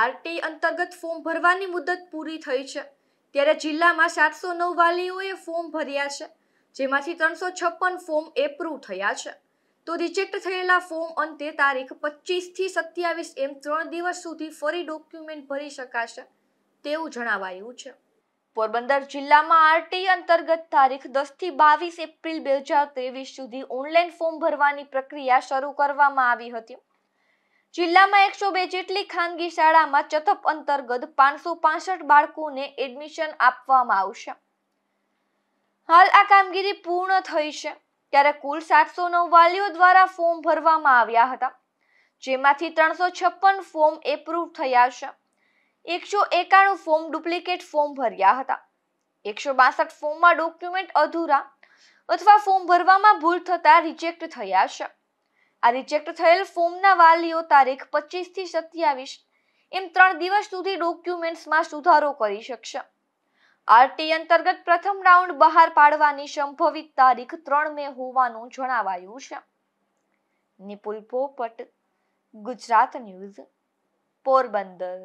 RT અંતર્ગત form ભરવાની મુદત પૂરી થઈ છે ત્યારે જિલ્લામાં સાતસો નવ વાલીઓએ ફોર્મ ભર્યા છે જેમાંથી ત્રણસો છપ્પન ફોર્મ એપ્રુવ થયા છે તો રિજેક્ટ થયેલા ફોર્મ અંતે તારીખ પચીસથી સત્યાવીસ એમ ત્રણ દિવસ સુધી ફરી ડોક્યુમેન્ટ ભરી શકાશે તેવું જણાવાયું છે પોરબંદર જિલ્લામાં આરટી અંતર્ગત તારીખ દસથી બાવીસ એપ્રિલ બે હજાર ત્રેવીસ સુધી ઓનલાઈન ફોર્મ ભરવાની પ્રક્રિયા શરૂ કરવામાં આવી હતી જિલ્લામાં એકસો બે જેટલી ખાનગી શાળામાં ચથપ અંતર્ગત પાંચસો પાસઠ બાળકોને એડમિશન આપવામાં આવશે હાલ આ કામગીરી પૂર્ણ થઈ છે ત્યારે કુલ સાતસો નવ વાલીઓ દ્વારા ફોર્મ ભરવામાં આવ્યા હતા જેમાંથી ત્રણસો છપ્પન ફોર્મ એપ્રુવ થયા છે એકસો એકાણું ફોર્મ ડુપ્લિકેટ ફોર્મ ભર્યા હતા એકસો બાસઠ ફોર્મમાં ડોક્યુમેન્ટ અધૂરા અથવા ફોર્મ ભરવામાં ભૂલ થતાં રિજેક્ટ થયા છે આ રિજેક્ટ થયેલ ફોર્મના વાલીઓ તારીખ પચીસથી સત્યાવીસ એમ ત્રણ દિવસ સુધી ડોક્યુમેન્ટ્સમાં સુધારો કરી શકશે આરટી અંતર્ગત પ્રથમ રાઉન્ડ બહાર પાડવાની સંભવિત તારીખ ત્રણ મે હોવાનું જણાવાયું છે નિપુલ પોપટ ગુજરાત ન્યૂઝ પોરબંદર